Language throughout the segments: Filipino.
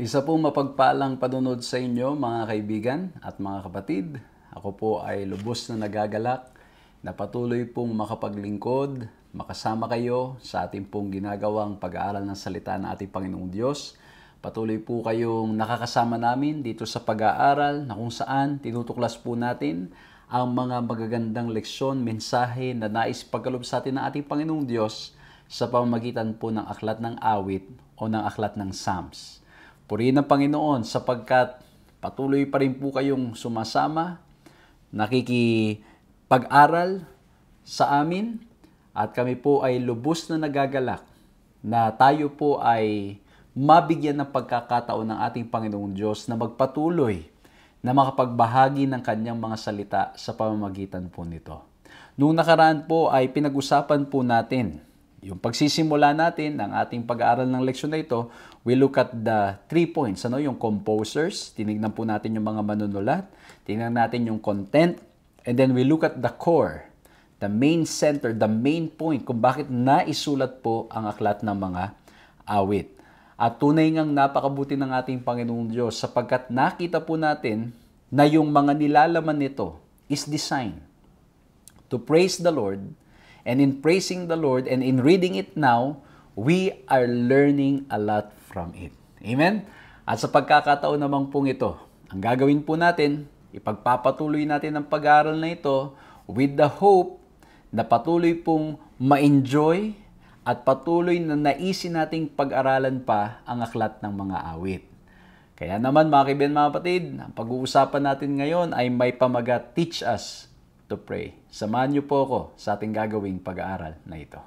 Isa po mapagpalang panunod sa inyo mga kaibigan at mga kapatid. Ako po ay lubos na nagagalak na patuloy pong makapaglingkod, makasama kayo sa ating pong ginagawang pag-aaral ng salita ng ating Panginoong Diyos. Patuloy po kayong nakakasama namin dito sa pag-aaral na kung saan tinutuklas po natin ang mga magagandang leksyon, mensahe na nais pagkalob sa atin ng ating Panginoong Diyos sa pamamagitan po ng aklat ng awit o ng aklat ng Psalms. Purihin ang Panginoon sapagkat patuloy pa rin po kayong sumasama, nakikipag-aral sa amin, at kami po ay lubos na nagagalak na tayo po ay mabigyan ng pagkakataon ng ating Panginoong Diyos na magpatuloy na makapagbahagi ng kanyang mga salita sa pamamagitan po nito. Noong nakaraan po ay pinag-usapan po natin yung pagsisimula natin ng ating pag-aaral ng leksyon na ito, we look at the three points, ano, yung composers, tinignan po natin yung mga manunulat, tinignan natin yung content, and then we look at the core, the main center, the main point kung bakit naisulat po ang aklat ng mga awit. At tunay ngang napakabuti ng ating Panginoong Diyos sapagkat nakita po natin na yung mga nilalaman nito is designed to praise the Lord And in praising the Lord and in reading it now, we are learning a lot from it. Amen? At sa pagkakataon naman pong ito, ang gagawin po natin, ipagpapatuloy natin ang pag-aaral na ito with the hope na patuloy pong ma-enjoy at patuloy na naisin nating pag-aralan pa ang aklat ng mga awit. Kaya naman mga kaibigan mga kapatid, ang pag-uusapan natin ngayon ay may pamagat teach us to pray. Samahan niyo po ako sa ating gagawing pag-aaral na ito.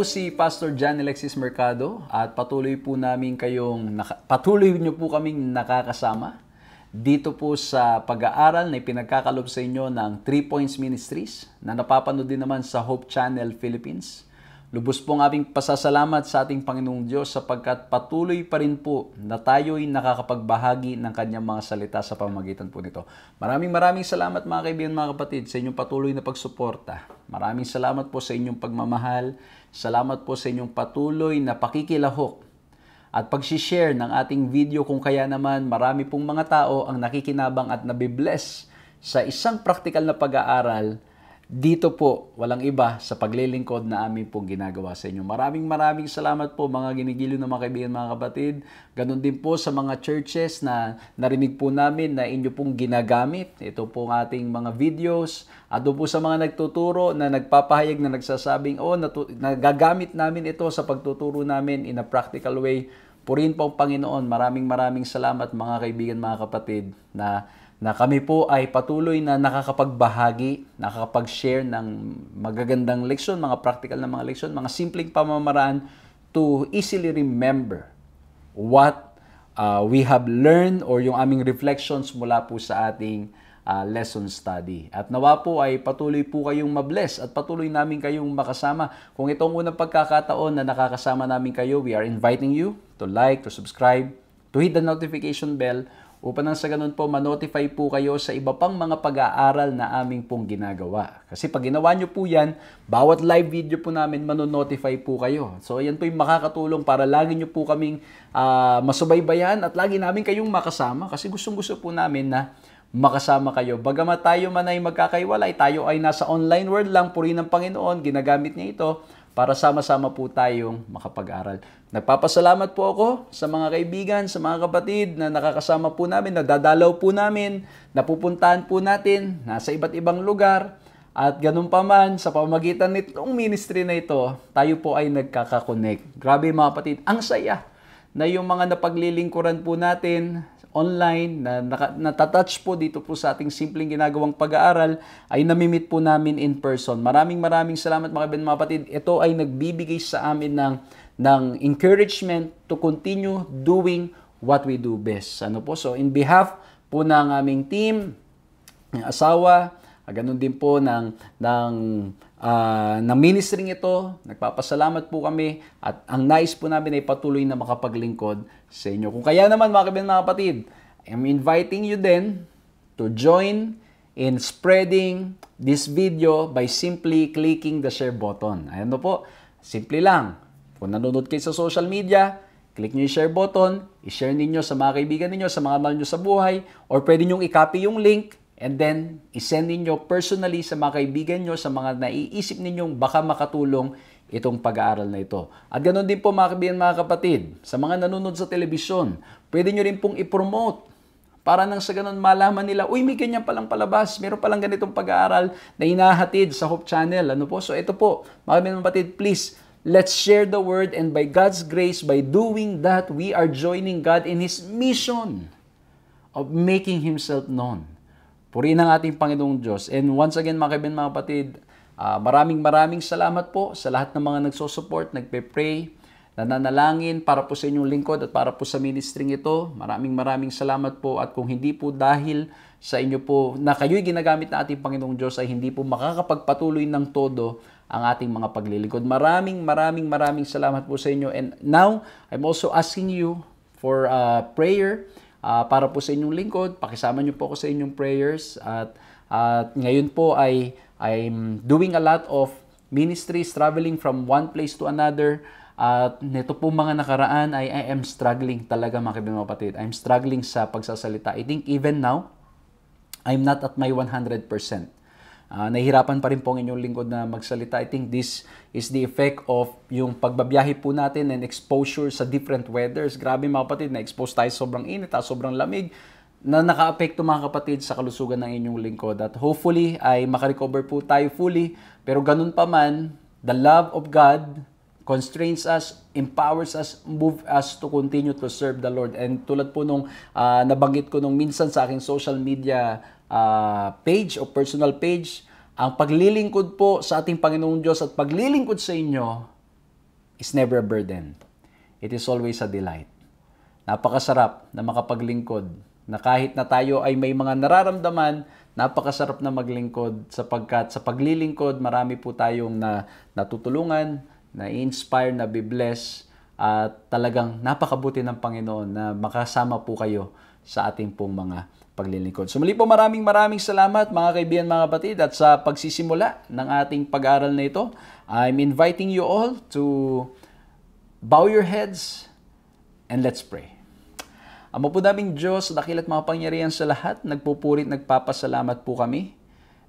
po si Pastor John Alexis Mercado at patuloy po namin kayong patuloy niyo po kaming nakakasama dito po sa pag-aaral na ipinagkakalob sa inyo ng Three Points Ministries na napapanood din naman sa Hope Channel Philippines. Lubos pong aming pasasalamat sa ating Panginoong Diyos sapagkat patuloy pa rin po na tayo'y nakakapagbahagi ng kanyang mga salita sa pamagitan po nito. Maraming maraming salamat mga kaibigan, mga kapatid, sa inyong patuloy na pagsuporta. Maraming salamat po sa inyong pagmamahal. Salamat po sa inyong patuloy na pakikilahok at pag-share ng ating video kung kaya naman marami pong mga tao ang nakikinabang at nabibless sa isang praktikal na pag-aaral dito po, walang iba sa paglilingkod na amin pong ginagawa sa inyo. Maraming maraming salamat po mga ginigilo na mga kaibigan, mga kapatid. Ganon din po sa mga churches na narinig po namin na inyo pong ginagamit. Ito po ang ating mga videos. At po sa mga nagtuturo na nagpapahayag na nagsasabing, oh, natu- nagagamit namin ito sa pagtuturo namin in a practical way. Purihin po ang Panginoon. Maraming maraming salamat mga kaibigan, mga kapatid na na kami po ay patuloy na nakakapagbahagi, nakakapag-share ng magagandang leksyon, mga practical na mga leksyon, mga simpleng pamamaraan to easily remember what uh, we have learned or yung aming reflections mula po sa ating uh, lesson study. At nawa po ay patuloy po kayong mabless at patuloy namin kayong makasama. Kung itong unang pagkakataon na nakakasama namin kayo, we are inviting you to like, to subscribe, to hit the notification bell upang nang sa ganun po manotify po kayo sa iba pang mga pag-aaral na aming pong ginagawa. Kasi pag ginawa nyo po yan, bawat live video po namin manonotify po kayo. So yan po yung makakatulong para lagi nyo po kaming uh, masubaybayan at lagi namin kayong makasama kasi gustong gusto po namin na makasama kayo. Bagamat tayo man ay magkakaiwalay, tayo ay nasa online world lang, puri ng Panginoon, ginagamit niya ito para sama-sama po tayong makapag-aral. Nagpapasalamat po ako sa mga kaibigan, sa mga kapatid na nakakasama po namin, nadadalaw po namin, napupuntahan po natin, nasa iba't ibang lugar. At ganun pa man, sa pamagitan nitong ministry na ito, tayo po ay nagkakakonek. Grabe mga kapatid, ang saya na yung mga napaglilingkuran po natin online na naka, natatouch po dito po sa ating simpleng ginagawang pag-aaral ay namimit po namin in person. Maraming maraming salamat mga ben, mga patid. Ito ay nagbibigay sa amin ng, ng encouragement to continue doing what we do best. Ano po? So in behalf po ng aming team, asawa, Ah, Ganon din po ng, ng, uh, ng ministering ito. Nagpapasalamat po kami at ang nice po namin ay patuloy na makapaglingkod sa inyo. Kung kaya naman mga kabin mga kapatid, I'm inviting you then to join in spreading this video by simply clicking the share button. Ayan na po, simple lang. Kung nanonood kayo sa social media, click nyo yung share button, i-share ninyo sa mga kaibigan ninyo, sa mga mahal nyo sa buhay, or pwede nyo i-copy yung link And then, isend ninyo personally sa mga kaibigan nyo, sa mga naiisip ninyong baka makatulong itong pag-aaral na ito. At ganoon din po mga kaibigan, mga kapatid, sa mga nanonood sa telebisyon, pwede nyo rin pong ipromote para nang sa ganun malaman nila, uy, may ganyan palang palabas, meron palang ganitong pag-aaral na hinahatid sa Hope Channel. Ano po? So ito po, mga kaibigan, mga kapatid, please, Let's share the word and by God's grace, by doing that, we are joining God in His mission of making Himself known Purihin ang ating Panginoong Diyos. And once again, mga kaibigan, mga kapatid, uh, maraming maraming salamat po sa lahat ng mga nagsosupport, nagpe-pray, nananalangin para po sa inyong lingkod at para po sa ministry ito. Maraming maraming salamat po at kung hindi po dahil sa inyo po na kayo'y ginagamit ng ating Panginoong Diyos ay hindi po makakapagpatuloy ng todo ang ating mga paglilingkod. Maraming maraming maraming salamat po sa inyo. And now, I'm also asking you for uh, prayer uh, para po sa inyong lingkod. Pakisama niyo po ako sa inyong prayers at at ngayon po ay I'm doing a lot of ministries traveling from one place to another. At nito po mga nakaraan ay I am struggling talaga mga kaibigan I'm struggling sa pagsasalita. I think even now, I'm not at my 100%. Uh, nahihirapan pa rin po ang inyong lingkod na magsalita. I think this is the effect of yung pagbabiyahe po natin and exposure sa different weathers. Grabe mga kapatid, na-expose tayo sobrang init, at ah, sobrang lamig na naka-apekto mga kapatid sa kalusugan ng inyong lingkod. At hopefully ay makarecover po tayo fully. Pero ganun pa man, the love of God constrains us, empowers us, move us to continue to serve the Lord. And tulad po nung uh, nabanggit ko nung minsan sa aking social media uh, page o personal page, ang paglilingkod po sa ating Panginoong Diyos at paglilingkod sa inyo is never a burden. It is always a delight. Napakasarap na makapaglingkod na kahit na tayo ay may mga nararamdaman, napakasarap na maglingkod sapagkat sa paglilingkod marami po tayong na, natutulungan, na-inspire, na be-bless at talagang napakabuti ng Panginoon na makasama po kayo sa ating pong mga paglilingkod. So muli po maraming maraming salamat mga kaibigan, mga kapatid at sa pagsisimula ng ating pag aaral na ito, I'm inviting you all to bow your heads and let's pray. Ama po daming Diyos, dakilat mga pangyarihan sa lahat, nagpupurit, nagpapasalamat po kami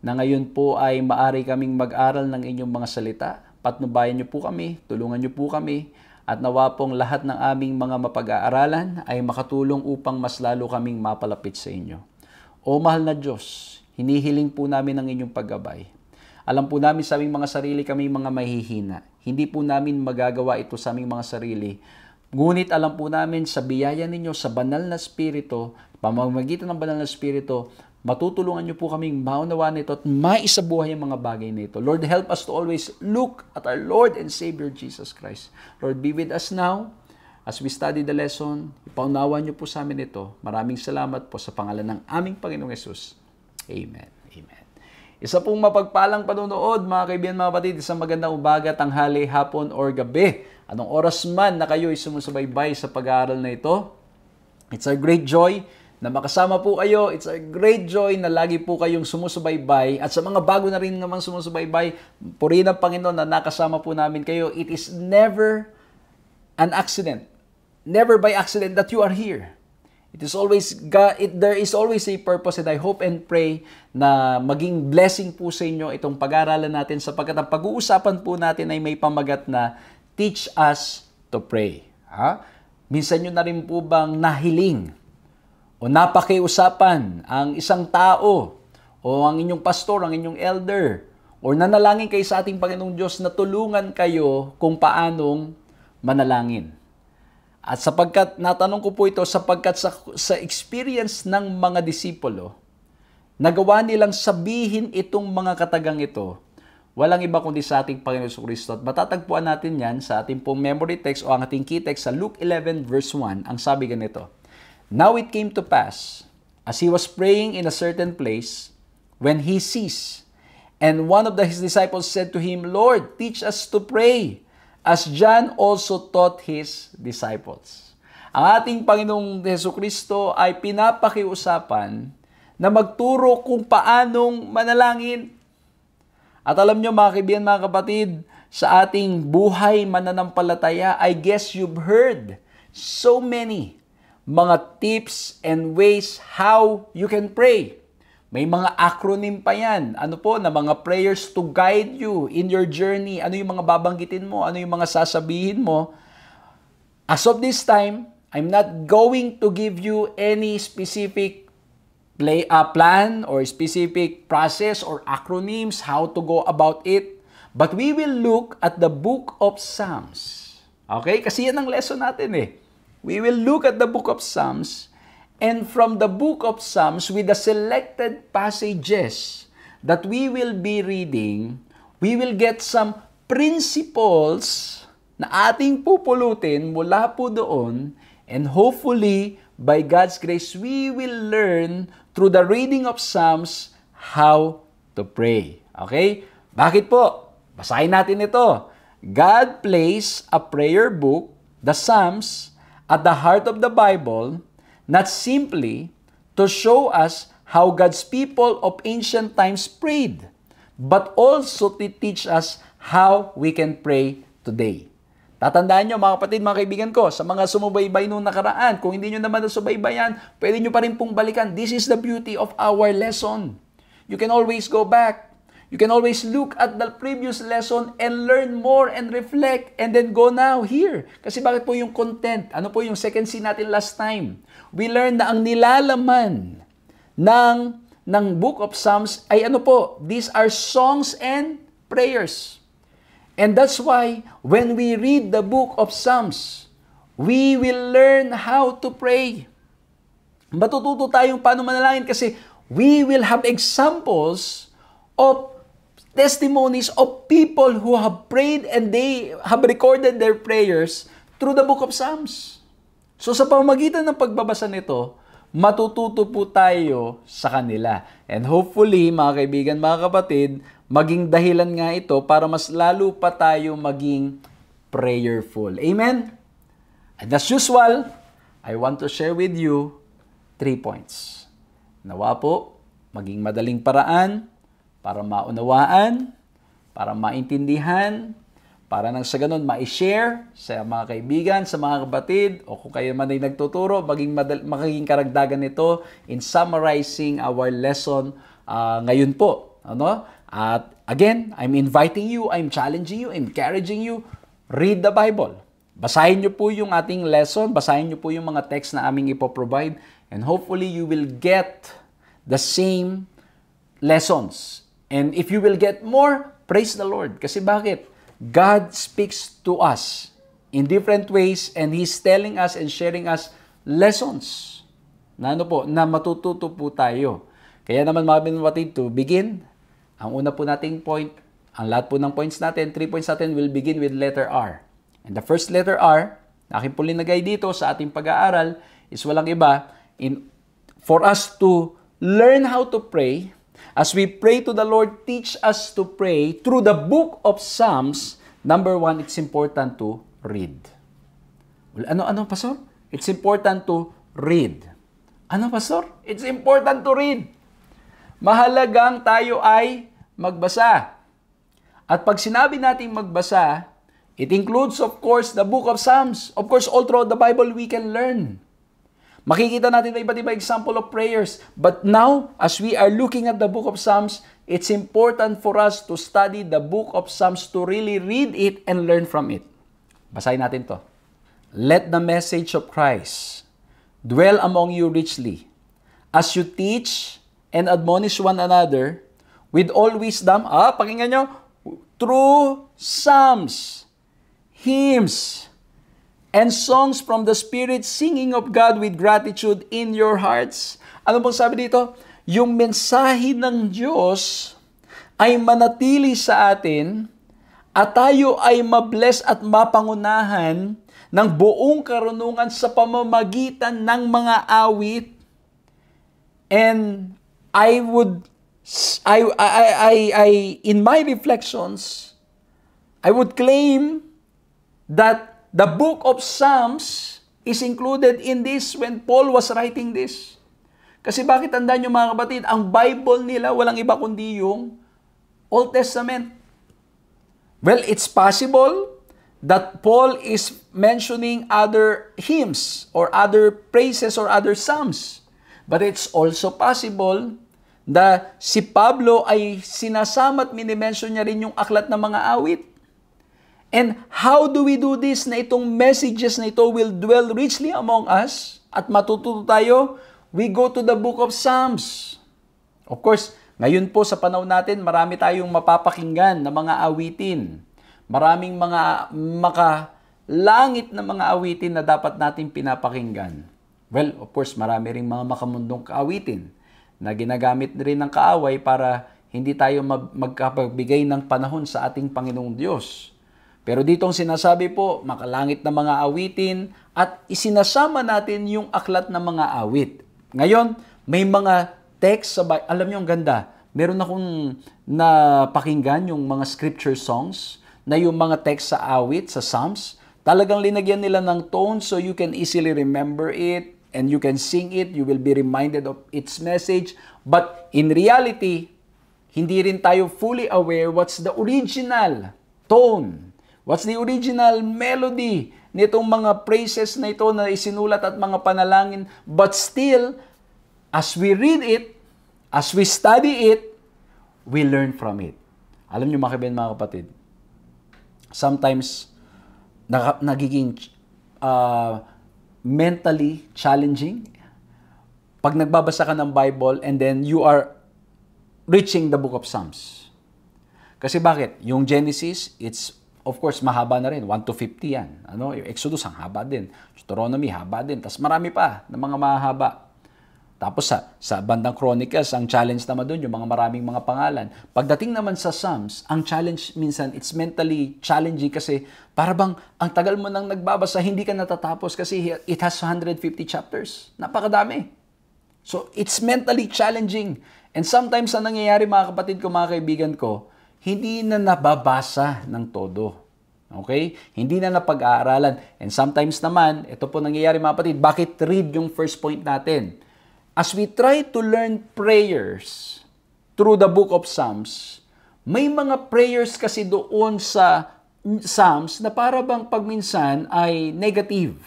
na ngayon po ay maari kaming mag-aral ng inyong mga salita. Patnubayan niyo po kami, tulungan niyo po kami at nawa pong lahat ng aming mga mapag-aaralan ay makatulong upang mas lalo kaming mapalapit sa inyo. O mahal na Diyos, hinihiling po namin ang inyong paggabay. Alam po namin sa aming mga sarili kami mga mahihina. Hindi po namin magagawa ito sa aming mga sarili. Ngunit alam po namin sa biyaya ninyo, sa banal na spirito, pamamagitan ng banal na spirito, Matutulungan niyo po kaming maunawa nito at maisabuhay ang mga bagay nito. Lord, help us to always look at our Lord and Savior Jesus Christ. Lord, be with us now as we study the lesson. Ipaunawa niyo po sa amin ito. Maraming salamat po sa pangalan ng aming Panginoong Yesus. Amen. Amen. Isa pong mapagpalang panonood, mga kaibigan, mga kapatid, isang magandang umaga, tanghali, hapon, or gabi. Anong oras man na kayo ay sumusubaybay sa pag-aaral na ito, it's a great joy na makasama po kayo. It's a great joy na lagi po kayong sumusubaybay. At sa mga bago na rin naman sumusubaybay, purihin ang Panginoon na nakasama po namin kayo. It is never an accident. Never by accident that you are here. It is always God, it, there is always a purpose and I hope and pray na maging blessing po sa inyo itong pag-aaralan natin sapagkat ang pag-uusapan po natin ay may pamagat na teach us to pray. Ha? Minsan nyo na rin po bang nahiling o napakiusapan ang isang tao o ang inyong pastor, ang inyong elder, o nanalangin kayo sa ating Panginoong Diyos na tulungan kayo kung paanong manalangin. At sapagkat, natanong ko po ito, sapagkat sa, sa experience ng mga disipulo, nagawa nilang sabihin itong mga katagang ito, walang iba kundi sa ating Panginoon Kristo. At matatagpuan natin yan sa ating pong memory text o ang ating key text sa Luke 11 verse 1, ang sabi ganito, Now it came to pass, as he was praying in a certain place, when he ceased, and one of the, his disciples said to him, Lord, teach us to pray, as John also taught his disciples. Ang ating Panginoong Heso Kristo ay pinapakiusapan na magturo kung paanong manalangin. At alam nyo mga kaibigan, mga kapatid, sa ating buhay mananampalataya, I guess you've heard so many mga tips and ways how you can pray. May mga acronym pa yan. Ano po, na mga prayers to guide you in your journey. Ano yung mga babanggitin mo? Ano yung mga sasabihin mo? As of this time, I'm not going to give you any specific play, uh, plan or specific process or acronyms how to go about it. But we will look at the book of Psalms. Okay? Kasi yan ang lesson natin eh. We will look at the book of Psalms and from the book of Psalms with the selected passages that we will be reading, we will get some principles na ating pupulutin mula po doon and hopefully by God's grace we will learn through the reading of Psalms how to pray. Okay? Bakit po? Basahin natin ito. God placed a prayer book, the Psalms, at the heart of the Bible, not simply to show us how God's people of ancient times prayed, but also to teach us how we can pray today. Tatandaan nyo mga kapatid, mga kaibigan ko, sa mga sumubaybay noong nakaraan, kung hindi nyo naman nasubaybayan, pwede nyo pa rin pong balikan. This is the beauty of our lesson. You can always go back You can always look at the previous lesson and learn more and reflect and then go now here. Kasi bakit po yung content? Ano po yung second scene natin last time? We learned na ang nilalaman ng, ng Book of Psalms ay ano po? These are songs and prayers. And that's why when we read the Book of Psalms, we will learn how to pray. Matututo tayong paano manalangin kasi we will have examples of testimonies of people who have prayed and they have recorded their prayers through the book of Psalms. So sa pamamagitan ng pagbabasa nito, matututo po tayo sa kanila. And hopefully, mga kaibigan, mga kapatid, maging dahilan nga ito para mas lalo pa tayo maging prayerful. Amen? And as usual, I want to share with you three points. Nawa po, maging madaling paraan para maunawaan, para maintindihan, para nang sa ganun ma-share sa mga kaibigan, sa mga kapatid, o kung kayo man ay nagtuturo, maging madal- makaging karagdagan nito in summarizing our lesson uh, ngayon po. Ano? At again, I'm inviting you, I'm challenging you, encouraging you, read the Bible. Basahin niyo po yung ating lesson, basahin niyo po yung mga text na aming ipoprovide, and hopefully you will get the same lessons And if you will get more, praise the Lord. Kasi bakit? God speaks to us in different ways and He's telling us and sharing us lessons na ano po, na matututo po tayo. Kaya naman mga binwatid, to begin, ang una po nating point, ang lahat po ng points natin, three points natin will begin with letter R. And the first letter R, na aking po dito sa ating pag-aaral, is walang iba, in, for us to learn how to pray, As we pray to the Lord, teach us to pray through the book of Psalms. Number one, it's important to read. Well, ano, ano, Pastor? It's important to read. Ano, Pastor? It's important to read. Mahalagang tayo ay magbasa. At pag sinabi natin magbasa, it includes, of course, the book of Psalms. Of course, all throughout the Bible, we can learn Makikita natin na iba't iba example of prayers. But now, as we are looking at the book of Psalms, it's important for us to study the book of Psalms to really read it and learn from it. Basahin natin to. Let the message of Christ dwell among you richly, as you teach and admonish one another with all wisdom, ah, pakinggan nyo, through psalms, hymns, and songs from the Spirit, singing of God with gratitude in your hearts. Ano pong sabi dito? Yung mensahe ng Diyos ay manatili sa atin at tayo ay mabless at mapangunahan ng buong karunungan sa pamamagitan ng mga awit and I would I I I, I in my reflections I would claim that The book of Psalms is included in this when Paul was writing this. Kasi bakit tandaan nyo mga kapatid, ang Bible nila walang iba kundi yung Old Testament. Well, it's possible that Paul is mentioning other hymns or other praises or other psalms. But it's also possible na si Pablo ay sinasama't minimension niya rin yung aklat ng mga awit. And how do we do this na itong messages na ito will dwell richly among us at matututo tayo? We go to the book of Psalms. Of course, ngayon po sa panahon natin, marami tayong mapapakinggan na mga awitin. Maraming mga makalangit na mga awitin na dapat natin pinapakinggan. Well, of course, marami ring mga makamundong kaawitin na ginagamit rin ng kaaway para hindi tayo magkapagbigay ng panahon sa ating Panginoong Diyos. Pero ditong sinasabi po, makalangit na mga awitin at isinasama natin yung aklat ng mga awit. Ngayon, may mga text sa Bible. Alam niyo, ang ganda. Meron akong napakinggan yung mga scripture songs na yung mga text sa awit, sa Psalms. Talagang linagyan nila ng tone so you can easily remember it and you can sing it. You will be reminded of its message. But in reality, hindi rin tayo fully aware what's the original tone What's the original melody nitong mga praises na ito na isinulat at mga panalangin? But still, as we read it, as we study it, we learn from it. Alam niyo mga kaibigan, mga kapatid, sometimes na, nagiging uh, mentally challenging pag nagbabasa ka ng Bible and then you are reaching the book of Psalms. Kasi bakit? Yung Genesis, it's of course, mahaba na rin. 1 to 50 yan. Ano? Yung Exodus, ang haba din. Deuteronomy, haba din. Tapos marami pa ng mga mahaba. Tapos sa, sa bandang Chronicles, ang challenge naman doon, yung mga maraming mga pangalan. Pagdating naman sa Psalms, ang challenge minsan, it's mentally challenging kasi para bang ang tagal mo nang nagbabasa, hindi ka natatapos kasi it has 150 chapters. Napakadami. So, it's mentally challenging. And sometimes, ang nangyayari mga kapatid ko, mga kaibigan ko, hindi na nababasa ng todo. Okay? Hindi na napag-aaralan. And sometimes naman, ito po nangyayari mga patid, bakit read yung first point natin? As we try to learn prayers through the book of Psalms, may mga prayers kasi doon sa Psalms na para bang pagminsan ay negative.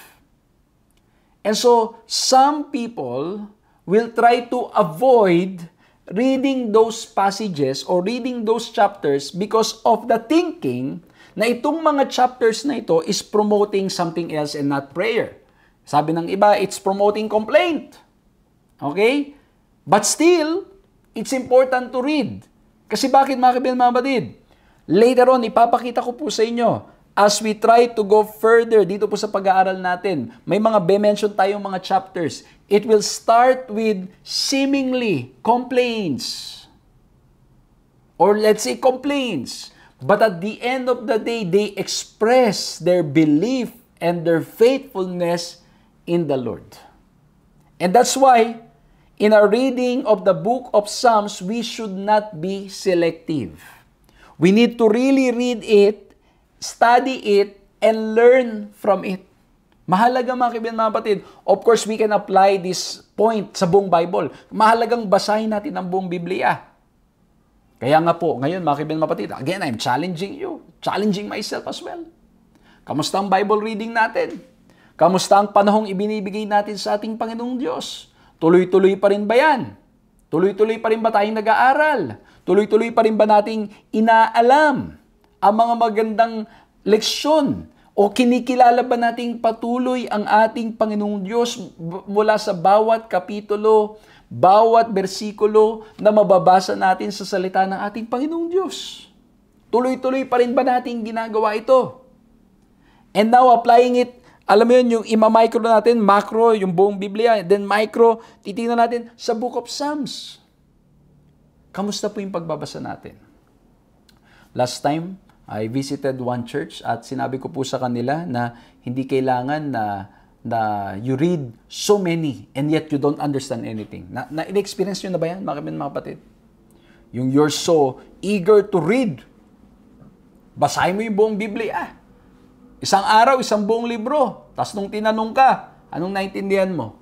And so, some people will try to avoid reading those passages or reading those chapters because of the thinking na itong mga chapters na ito is promoting something else and not prayer. Sabi ng iba, it's promoting complaint. Okay? But still, it's important to read. Kasi bakit mga kaibigan, mga batid? Later on, ipapakita ko po sa inyo, as we try to go further dito po sa pag-aaral natin, may mga be-mention tayong mga chapters. It will start with seemingly complaints. Or let's say complaints. But at the end of the day, they express their belief and their faithfulness in the Lord. And that's why, in our reading of the book of Psalms, we should not be selective. We need to really read it, study it, and learn from it. Mahalaga mga kaibigan, mga kapatid, of course we can apply this point sa buong Bible. Mahalagang basahin natin ang buong Biblia. Kaya nga po, ngayon mga kaibigan, mga kapatid, again, I'm challenging you, challenging myself as well. Kamusta ang Bible reading natin? Kamusta ang panahong ibinibigay natin sa ating Panginoong Diyos? Tuloy-tuloy pa rin ba yan? Tuloy-tuloy pa rin ba tayong nag-aaral? Tuloy-tuloy pa rin ba nating inaalam ang mga magandang leksyon o kinikilala ba nating patuloy ang ating Panginoong Diyos mula sa bawat kapitulo, bawat bersikulo na mababasa natin sa salita ng ating Panginoong Diyos? Tuloy-tuloy pa rin ba natin ginagawa ito? And now applying it, alam mo yun, yung ima-micro natin, macro, yung buong Biblia, then micro, titingnan natin sa Book of Psalms. Kamusta po yung pagbabasa natin? Last time, I visited one church at sinabi ko po sa kanila na hindi kailangan na na you read so many and yet you don't understand anything. Na, na experience niyo na ba yan, mga kapatid, mga kapatid? Yung you're so eager to read. Basahin mo yung buong Biblia. Isang araw, isang buong libro. Tapos nung tinanong ka, anong naintindihan mo?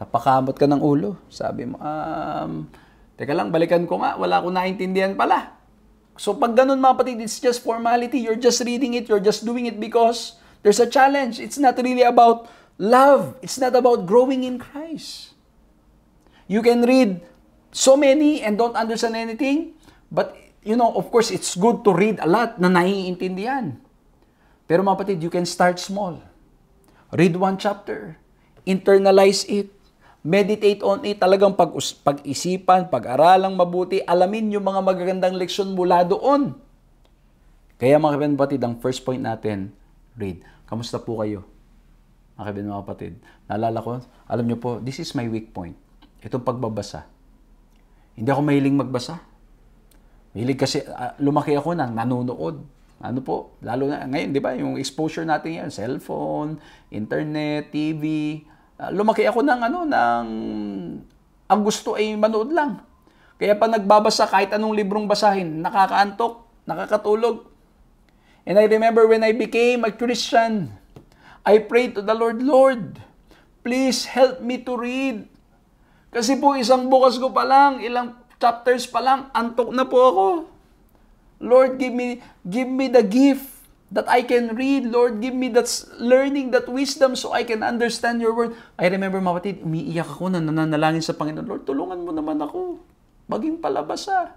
Napakamot ka ng ulo. Sabi mo, um, teka lang, balikan ko nga, wala akong naintindihan pala. So pag ganun mga kapatid, it's just formality. You're just reading it, you're just doing it because there's a challenge. It's not really about love. It's not about growing in Christ. You can read so many and don't understand anything, but you know, of course, it's good to read a lot na naiintindihan. Pero mga kapatid, you can start small. Read one chapter. Internalize it meditate on it, talagang pag, isipan pag-aralang mabuti, alamin yung mga magagandang leksyon mula doon. Kaya mga kapatid, ang first point natin, read. Kamusta po kayo? Mga mga kapatid, naalala ko, alam nyo po, this is my weak point. Itong pagbabasa. Hindi ako mahiling magbasa. Mahilig kasi, uh, lumaki ako nang nanonood. Ano po, lalo na ngayon, di ba, yung exposure natin yan, cellphone, internet, TV, Ah, lumaki ako ng ano ng ang gusto ay manood lang. Kaya pa nagbabasa kahit anong librong basahin, nakakaantok, nakakatulog. And I remember when I became a Christian, I prayed to the Lord, Lord, please help me to read. Kasi po isang bukas ko pa lang, ilang chapters pa lang, antok na po ako. Lord, give me, give me the gift that I can read. Lord, give me that learning, that wisdom so I can understand your word. I remember, mga kapatid, umiiyak ako na nananalangin sa Panginoon, Lord, tulungan mo naman ako. Maging palabasa. Ah.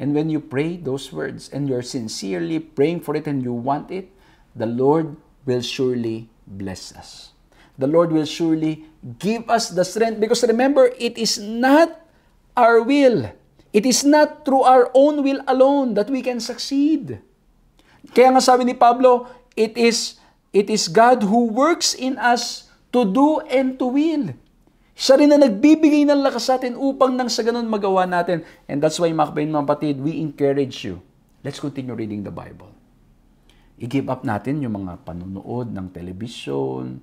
And when you pray those words and you're sincerely praying for it and you want it, the Lord will surely bless us. The Lord will surely give us the strength because remember, it is not our will. It is not through our own will alone that we can succeed. Kaya nga sabi ni Pablo, it is it is God who works in us to do and to will. Siya rin na nagbibigay ng lakas sa atin upang nang sa ganun magawa natin. And that's why, Makbain, mga patid, we encourage you. Let's continue reading the Bible. I-give up natin yung mga panonood ng television.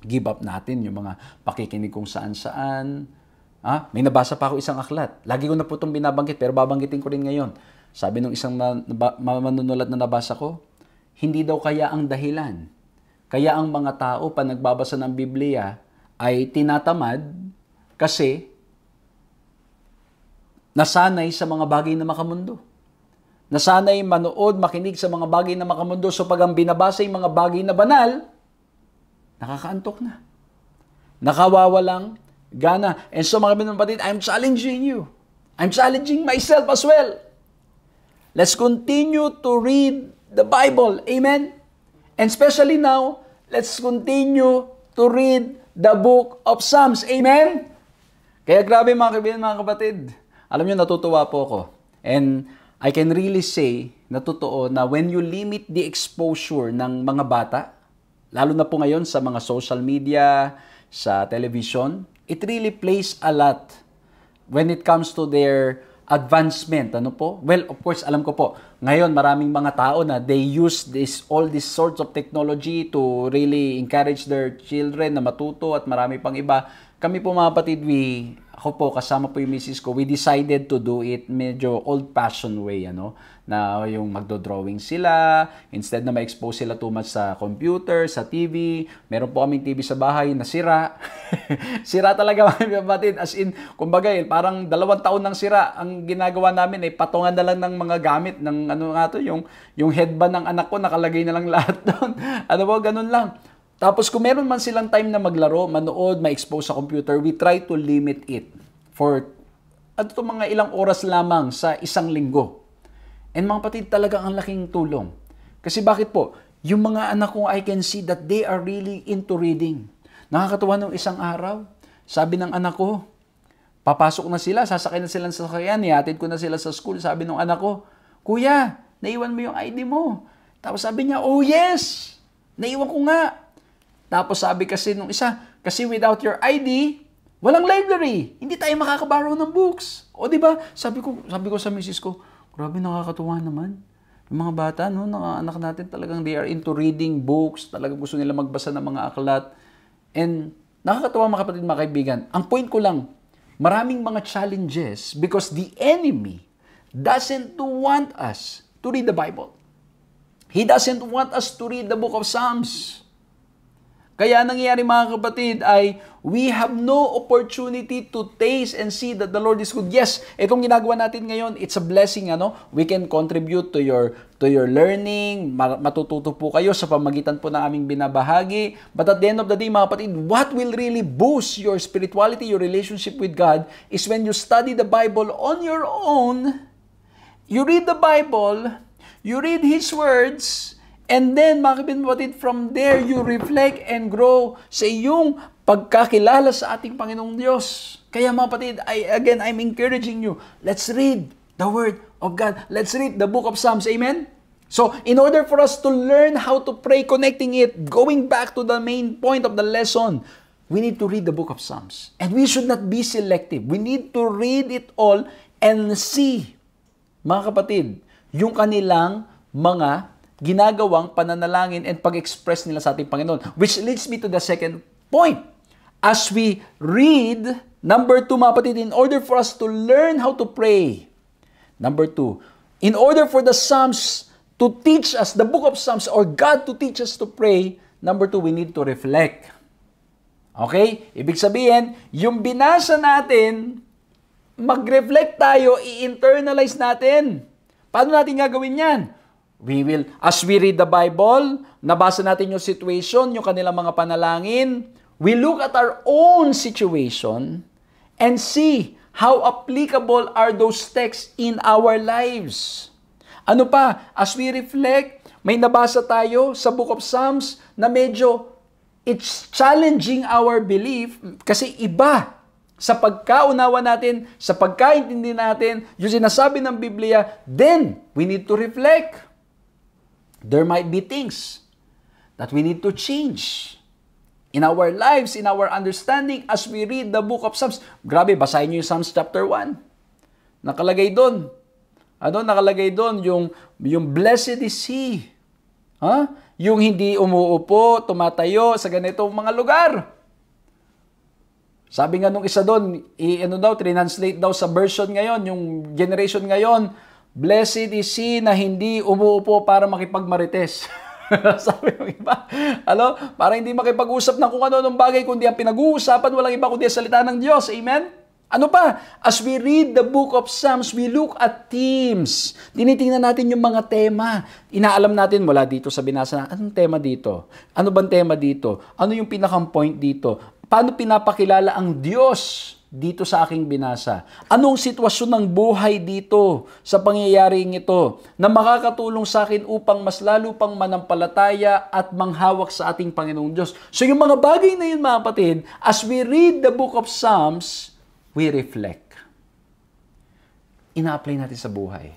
Give up natin yung mga pakikinig kung saan-saan. Ah, may nabasa pa ako isang aklat. Lagi ko na po itong binabanggit, pero babanggitin ko rin ngayon sabi nung isang na, manunulat na nabasa ko, hindi daw kaya ang dahilan. Kaya ang mga tao pa nagbabasa ng Biblia ay tinatamad kasi nasanay sa mga bagay na makamundo. Nasanay manood, makinig sa mga bagay na makamundo. So pag ang binabasa ay mga bagay na banal, nakakaantok na. Nakawawalang gana. And so mga kapatid, I'm challenging you. I'm challenging myself as well Let's continue to read the Bible. Amen? And especially now, let's continue to read the book of Psalms. Amen? Kaya grabe mga kaibigan, mga kapatid. Alam nyo, natutuwa po ako. And I can really say na totoo na when you limit the exposure ng mga bata, lalo na po ngayon sa mga social media, sa television, it really plays a lot when it comes to their advancement. Ano po? Well, of course, alam ko po, ngayon maraming mga tao na they use this, all these sorts of technology to really encourage their children na matuto at marami pang iba. Kami po mga patid, we ako po kasama po yung misis ko, we decided to do it medyo old-fashioned way, ano, na yung magdo-drawing sila, instead na ma-expose sila too much sa computer, sa TV, meron po kaming TV sa bahay na sira. sira talaga mga kapatid, as in, kumbaga, eh, parang dalawang taon ng sira, ang ginagawa namin ay eh, patungan na lang ng mga gamit, ng ano nga to, yung, yung headband ng anak ko, nakalagay na lang lahat doon. ano po, ganun lang. Tapos kung meron man silang time na maglaro, manood, ma-expose sa computer, we try to limit it for at ano ito mga ilang oras lamang sa isang linggo. And mga patid, talaga ang laking tulong. Kasi bakit po? Yung mga anak ko, I can see that they are really into reading. Nakakatuwa nung isang araw, sabi ng anak ko, papasok na sila, sasakay na sila sa sasakyan, nihatid ko na sila sa school. Sabi ng anak ko, Kuya, naiwan mo yung ID mo. Tapos sabi niya, oh yes, naiwan ko nga. Tapos sabi kasi nung isa, kasi without your ID, walang library. Hindi tayo makakabarrow ng books. O di ba? Sabi ko, sabi ko sa misis ko, grabe nakakatuwa naman. Yung mga bata, no, mga anak natin talagang they are into reading books. Talagang gusto nila magbasa ng mga aklat. And nakakatuwa mga kapatid, mga kaibigan. Ang point ko lang, maraming mga challenges because the enemy doesn't want us to read the Bible. He doesn't want us to read the book of Psalms. Kaya nangyayari mga kapatid ay we have no opportunity to taste and see that the Lord is good. Yes, itong ginagawa natin ngayon, it's a blessing ano. We can contribute to your to your learning, matututo po kayo sa pamagitan po ng aming binabahagi. But at the end of the day mga kapatid, what will really boost your spirituality, your relationship with God is when you study the Bible on your own. You read the Bible, you read his words, And then, mga kapatid, from there you reflect and grow sa iyong pagkakilala sa ating Panginoong Diyos. Kaya mga kapatid, I, again, I'm encouraging you, let's read the Word of God. Let's read the book of Psalms. Amen? So, in order for us to learn how to pray, connecting it, going back to the main point of the lesson, we need to read the book of Psalms. And we should not be selective. We need to read it all and see, mga kapatid, yung kanilang mga ginagawang pananalangin and pag-express nila sa ating Panginoon. Which leads me to the second point. As we read, number two, mga patid, in order for us to learn how to pray, number two, in order for the Psalms to teach us, the book of Psalms, or God to teach us to pray, number two, we need to reflect. Okay? Ibig sabihin, yung binasa natin, mag-reflect tayo, i-internalize natin. Paano natin gagawin yan? We will, as we read the Bible, nabasa natin yung situation, yung kanilang mga panalangin, we look at our own situation and see how applicable are those texts in our lives. Ano pa, as we reflect, may nabasa tayo sa Book of Psalms na medyo it's challenging our belief kasi iba sa pagkaunawa natin, sa pagkaintindi natin, yung sinasabi ng Biblia, then we need to reflect there might be things that we need to change in our lives, in our understanding, as we read the book of Psalms. Grabe, basahin niyo yung Psalms chapter 1. Nakalagay doon. Ano, nakalagay doon yung, yung blessed is he. Ha? Huh? Yung hindi umuupo, tumatayo sa ganitong mga lugar. Sabi nga nung isa doon, i-ano daw, translate daw sa version ngayon, yung generation ngayon, Blessed is he na hindi umuupo para makipagmarites. Sabi ng iba, Hello? para hindi makipag-usap ng kung ano-anong bagay, kundi ang pinag-uusapan, walang iba kundi ang salita ng Diyos. Amen? Ano pa? As we read the book of Psalms, we look at themes. Tinitingnan natin yung mga tema. Inaalam natin mula dito sa binasa na, anong tema dito? Ano bang tema dito? Ano yung pinakang point dito? Paano pinapakilala ang Diyos dito sa aking binasa. Anong sitwasyon ng buhay dito sa pangyayaring ito na makakatulong sa akin upang mas lalo pang manampalataya at manghawak sa ating Panginoong Diyos? So yung mga bagay na yun mga kapatid, as we read the book of Psalms, we reflect. Ina-apply natin sa buhay.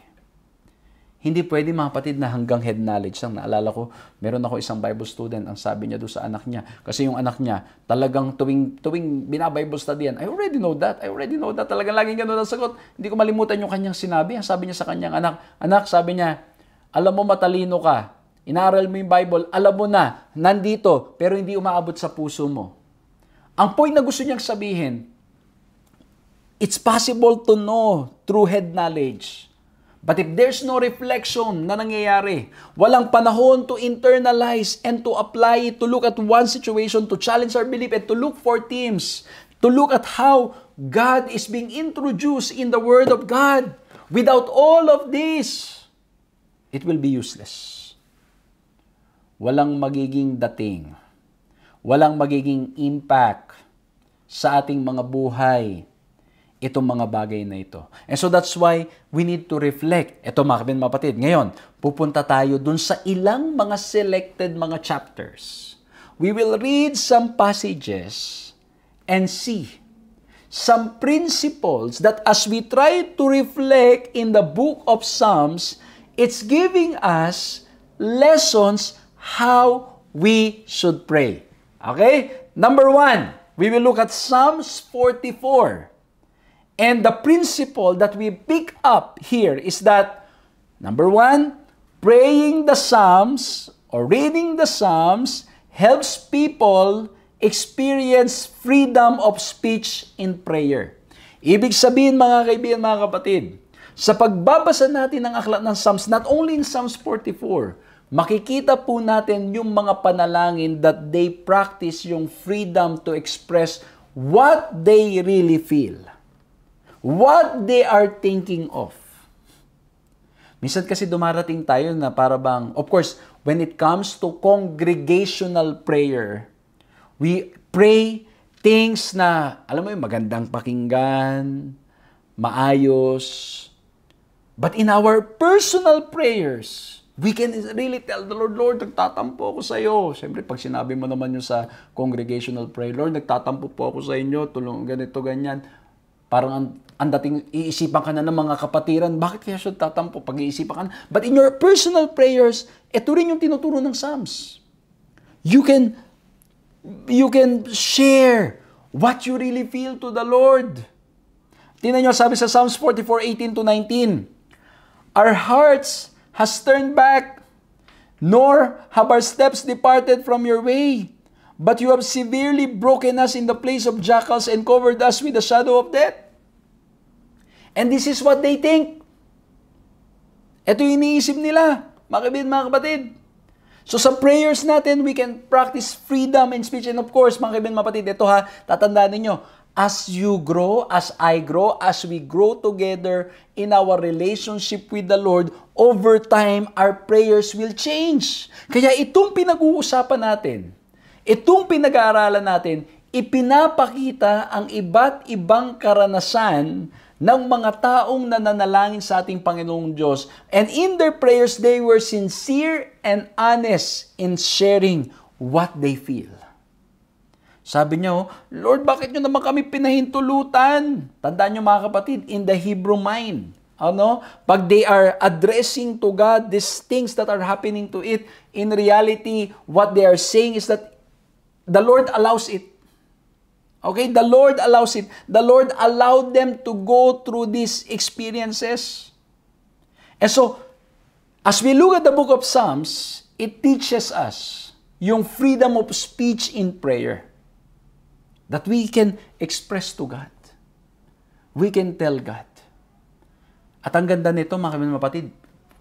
Hindi pwede mapatid na hanggang head knowledge lang. Naalala ko, meron ako isang Bible student, ang sabi niya doon sa anak niya. Kasi yung anak niya, talagang tuwing, tuwing binabible study yan, I already know that, I already know that. Talagang laging ganun ang sagot. Hindi ko malimutan yung kanyang sinabi. Ang sabi niya sa kanyang anak, anak, sabi niya, alam mo matalino ka, inaral mo yung Bible, alam mo na, nandito, pero hindi umaabot sa puso mo. Ang point na gusto niyang sabihin, it's possible to know through head knowledge But if there's no reflection na nangyayari, walang panahon to internalize and to apply, to look at one situation, to challenge our belief, and to look for teams, to look at how God is being introduced in the Word of God. Without all of this, it will be useless. Walang magiging dating, walang magiging impact sa ating mga buhay, itong mga bagay na ito. And so that's why we need to reflect. Ito mga kabin, mapatid. Ngayon, pupunta tayo dun sa ilang mga selected mga chapters. We will read some passages and see some principles that as we try to reflect in the book of Psalms, it's giving us lessons how we should pray. Okay? Number one, we will look at Psalms 44. And the principle that we pick up here is that, number one, praying the Psalms or reading the Psalms helps people experience freedom of speech in prayer. Ibig sabihin mga kaibigan, mga kapatid, sa pagbabasa natin ng aklat ng Psalms, not only in Psalms 44, makikita po natin yung mga panalangin that they practice yung freedom to express what they really feel what they are thinking of. Minsan kasi dumarating tayo na para bang, of course, when it comes to congregational prayer, we pray things na, alam mo yung magandang pakinggan, maayos. But in our personal prayers, we can really tell the Lord, Lord, nagtatampo ako sa iyo. Siyempre, pag sinabi mo naman yun sa congregational prayer, Lord, nagtatampo po ako sa inyo, tulong ganito, ganyan. Parang ang ang dating iisipan ka na ng mga kapatiran, bakit kaya siya tatampo pag-iisipan ka na? But in your personal prayers, ito rin yung tinuturo ng Psalms. You can, you can share what you really feel to the Lord. Tingnan nyo, sabi sa Psalms 44:18 to 19, Our hearts has turned back, nor have our steps departed from your way. But you have severely broken us in the place of jackals and covered us with the shadow of death. And this is what they think. Ito yung iniisip nila, mga kabid, mga kapatid. So sa prayers natin, we can practice freedom in speech. And of course, mga kabid, mga kapatid, ito ha, tatandaan ninyo, as you grow, as I grow, as we grow together in our relationship with the Lord, over time, our prayers will change. Kaya itong pinag-uusapan natin, itong pinag-aaralan natin, ipinapakita ang iba't ibang karanasan ng mga taong nananalangin sa ating Panginoong Diyos. And in their prayers, they were sincere and honest in sharing what they feel. Sabi niya, oh, Lord, bakit niyo naman kami pinahintulutan? Tandaan niyo mga kapatid, in the Hebrew mind, ano? Pag they are addressing to God these things that are happening to it, in reality, what they are saying is that the Lord allows it. Okay, the Lord allows it. The Lord allowed them to go through these experiences. And so, as we look at the book of Psalms, it teaches us yung freedom of speech in prayer that we can express to God. We can tell God. At ang ganda nito, mga mapatid,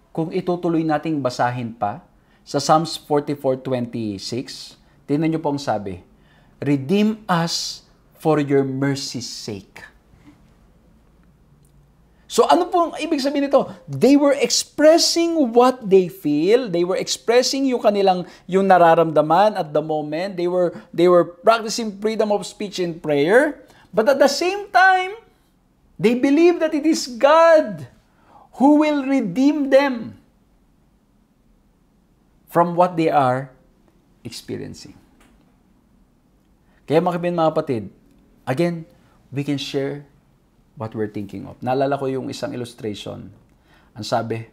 kung itutuloy nating basahin pa, sa Psalms 44.26, tinan niyo po ang sabi, Redeem us for your mercy's sake. So ano pong ibig sabihin nito? They were expressing what they feel. They were expressing yung kanilang yung nararamdaman at the moment. They were they were practicing freedom of speech and prayer. But at the same time, they believe that it is God who will redeem them from what they are experiencing. Kaya mga kapatid, Again, we can share what we're thinking of. Naalala ko yung isang illustration. Ang sabi,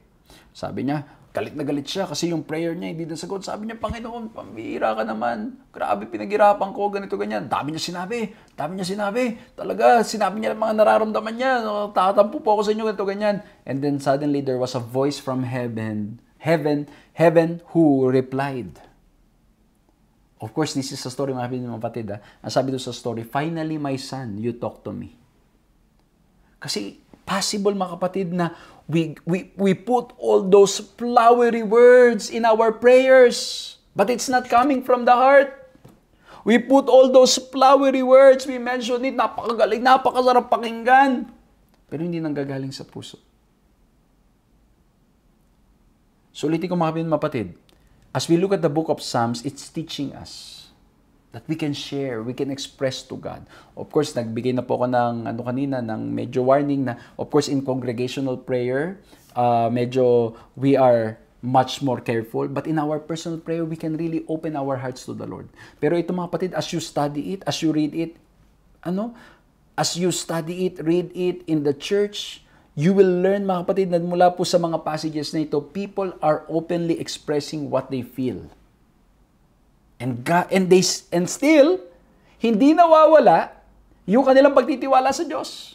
sabi niya, galit na galit siya kasi yung prayer niya hindi nasagot. Sabi niya, Panginoon, pambihira ka naman. Grabe, pinaghirapan ko, ganito, ganyan. Dami niya sinabi, dami niya sinabi. Talaga, sinabi niya mga nararamdaman niya. No, tatampo po ako sa inyo, ganito, ganyan. And then suddenly there was a voice from heaven, heaven, heaven who replied. Of course, this is a story mga kapatid, mga kapatid. Ha? Ang sabi doon sa story, finally my son, you talk to me. Kasi possible mga kapatid na we, we, we put all those flowery words in our prayers. But it's not coming from the heart. We put all those flowery words, we mentioned it, napakagaling, napakasarap pakinggan. Pero hindi nanggagaling sa puso. So ulitin ko mga kapatid, As we look at the book of Psalms, it's teaching us that we can share, we can express to God. Of course, nagbigay na po ako ng ano kanina, ng medyo warning na, of course, in congregational prayer, uh, medyo we are much more careful. But in our personal prayer, we can really open our hearts to the Lord. Pero ito mga kapatid, as you study it, as you read it, ano? As you study it, read it in the church, You will learn mga kapatid na mula po sa mga passages na ito, people are openly expressing what they feel. And, God, and, they, and still, hindi nawawala yung kanilang pagtitiwala sa Diyos.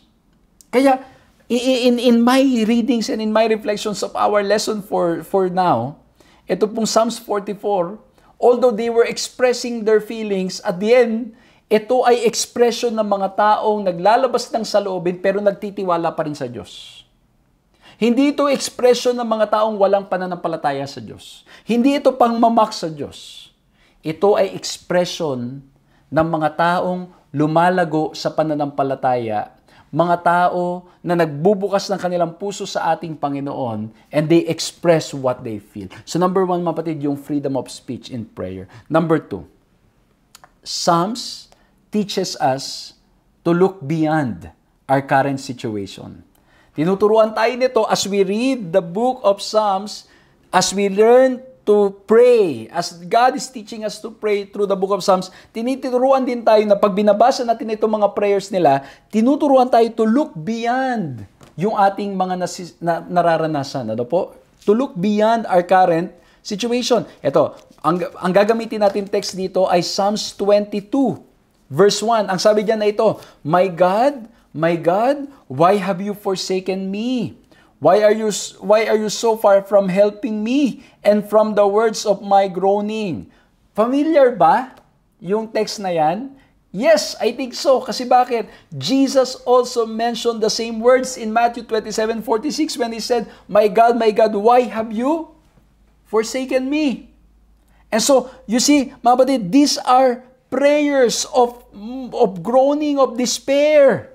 Kaya, in, in my readings and in my reflections of our lesson for, for now, ito pong Psalms 44, although they were expressing their feelings, at the end, ito ay ekspresyon ng mga taong naglalabas ng saloobin pero nagtitiwala pa rin sa Diyos. Hindi ito ekspresyon ng mga taong walang pananampalataya sa Diyos. Hindi ito pangmamak sa Diyos. Ito ay ekspresyon ng mga taong lumalago sa pananampalataya, mga tao na nagbubukas ng kanilang puso sa ating Panginoon and they express what they feel. So number one, mapatid, yung freedom of speech in prayer. Number two, Psalms teaches us to look beyond our current situation. Tinuturuan tayo nito as we read the book of Psalms, as we learn to pray, as God is teaching us to pray through the book of Psalms, tinituruan din tayo na pag binabasa natin itong mga prayers nila, tinuturuan tayo to look beyond yung ating mga nasis, na, nararanasan. Ano po? To look beyond our current situation. Ito, ang, ang gagamitin natin text dito ay Psalms 22, Verse 1, ang sabi diyan na ito, My God, my God, why have you forsaken me? Why are you why are you so far from helping me and from the words of my groaning? Familiar ba yung text na yan? Yes, I think so. Kasi bakit? Jesus also mentioned the same words in Matthew 27:46 when He said, My God, my God, why have you forsaken me? And so, you see, mga these are prayers of of groaning, of despair.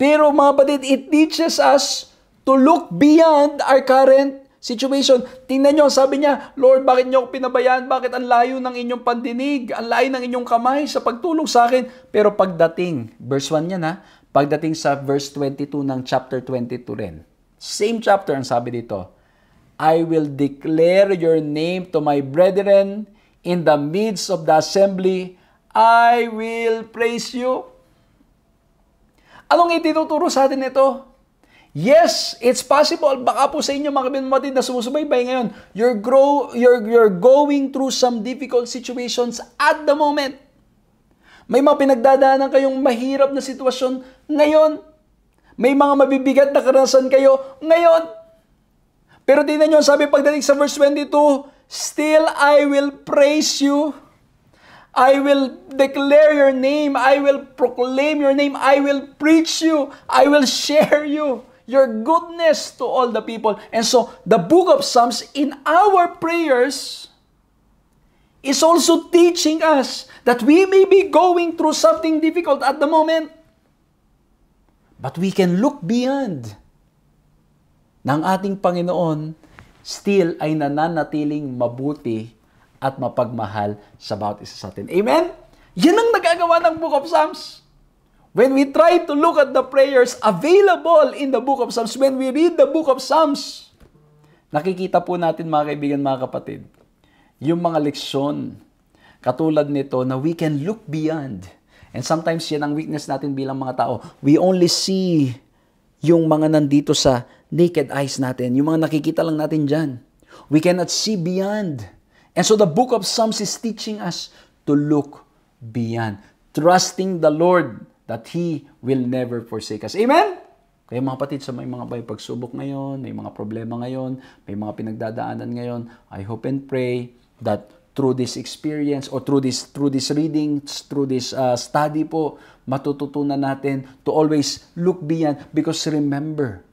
Pero mga batid, it teaches us to look beyond our current situation. Tingnan nyo, sabi niya, Lord, bakit niyo ako pinabayaan? Bakit ang layo ng inyong pandinig? Ang layo ng inyong kamay sa pagtulong sa akin? Pero pagdating, verse 1 niya na, pagdating sa verse 22 ng chapter 22 rin. Same chapter ang sabi dito, I will declare your name to my brethren in the midst of the assembly, I will praise you. Anong itinuturo sa atin ito? Yes, it's possible. Baka po sa inyo mga kapatid na sumusubaybay ngayon, you're, grow, you're, you're going through some difficult situations at the moment. May mga pinagdadaanan kayong mahirap na sitwasyon ngayon. May mga mabibigat na karanasan kayo ngayon. Pero tingnan nyo, sabi pagdating sa verse 22, Still I will praise you. I will declare your name. I will proclaim your name. I will preach you. I will share you. Your goodness to all the people. And so the book of Psalms in our prayers is also teaching us that we may be going through something difficult at the moment. But we can look beyond ng ating Panginoon still ay nananatiling mabuti at mapagmahal sa bawat isa sa atin. Amen? Yan ang nagagawa ng Book of Psalms. When we try to look at the prayers available in the Book of Psalms, when we read the Book of Psalms, nakikita po natin mga kaibigan, mga kapatid, yung mga leksyon katulad nito na we can look beyond. And sometimes yan ang weakness natin bilang mga tao. We only see yung mga nandito sa naked eyes natin, yung mga nakikita lang natin dyan. We cannot see beyond. And so the book of Psalms is teaching us to look beyond, trusting the Lord that He will never forsake us. Amen? Kaya mga kapatid, sa may mga may pagsubok ngayon, may mga problema ngayon, may mga pinagdadaanan ngayon, I hope and pray that through this experience or through this through this reading through this uh, study po matututunan natin to always look beyond because remember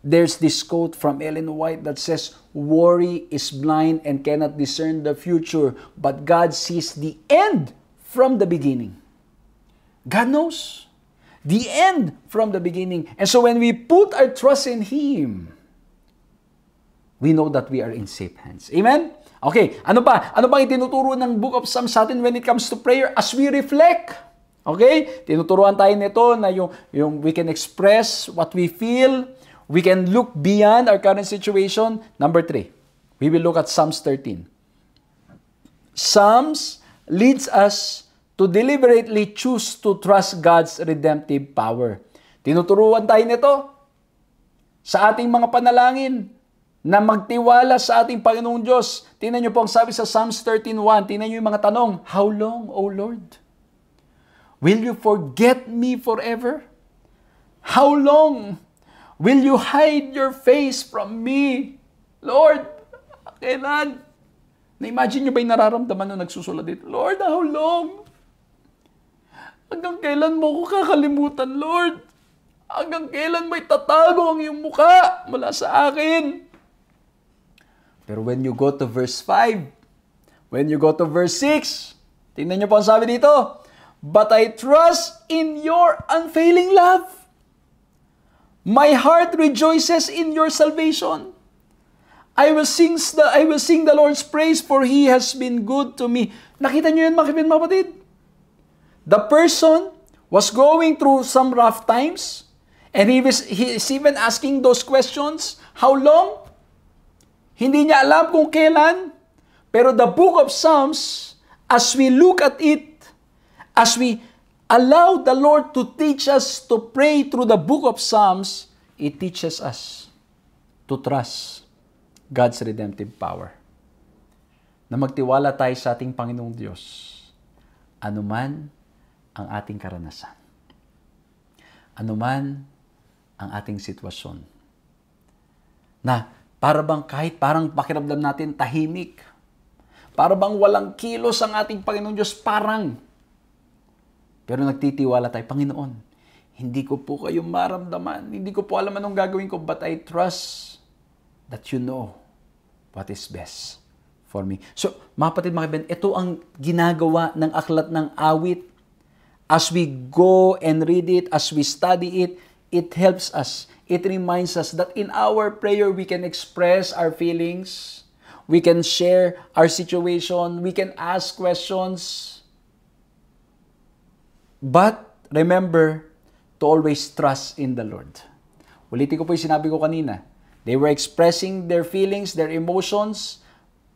There's this quote from Ellen White that says, Worry is blind and cannot discern the future, but God sees the end from the beginning. God knows the end from the beginning. And so when we put our trust in Him, we know that we are in safe hands. Amen? Okay, ano pa? Ano bang itinuturo ng Book of Psalms sa atin when it comes to prayer as we reflect? Okay? Tinuturuan tayo nito na yung, yung we can express what we feel, we can look beyond our current situation. Number three, we will look at Psalms 13. Psalms leads us to deliberately choose to trust God's redemptive power. Tinuturuan tayo nito sa ating mga panalangin na magtiwala sa ating Panginoong Diyos. Tingnan niyo po ang sabi sa Psalms 13.1. Tingnan niyo yung mga tanong. How long, O Lord? Will you forget me forever? How long Will you hide your face from me? Lord, kailan? Na-imagine nyo ba yung nararamdaman na nagsusulat dito? Lord, how long? Hanggang kailan mo ko kakalimutan, Lord? Hanggang kailan may tatago ang iyong muka mula sa akin? Pero when you go to verse 5, when you go to verse 6, tingnan nyo po ang sabi dito, But I trust in your unfailing love. My heart rejoices in your salvation. I will sing the I will sing the Lord's praise for he has been good to me. Nakita niyo 'yan mga kapatid? The person was going through some rough times and he was he is even asking those questions, how long? Hindi niya alam kung kailan. Pero the book of Psalms as we look at it, as we allow the Lord to teach us to pray through the book of Psalms, it teaches us to trust God's redemptive power. Na magtiwala tayo sa ating Panginoong Diyos, anuman ang ating karanasan, anuman ang ating sitwasyon. Na para bang kahit parang pakiramdam natin tahimik, para bang walang kilos ang ating Panginoong Diyos, parang pero nagtitiwala tayo, Panginoon, hindi ko po kayo maramdaman. Hindi ko po alam anong gagawin ko, but I trust that you know what is best for me. So, mga patid, mga kaibigan, ito ang ginagawa ng aklat ng awit. As we go and read it, as we study it, it helps us. It reminds us that in our prayer, we can express our feelings. We can share our situation. We can ask questions. But remember to always trust in the Lord. Ulitin ko po yung sinabi ko kanina. They were expressing their feelings, their emotions,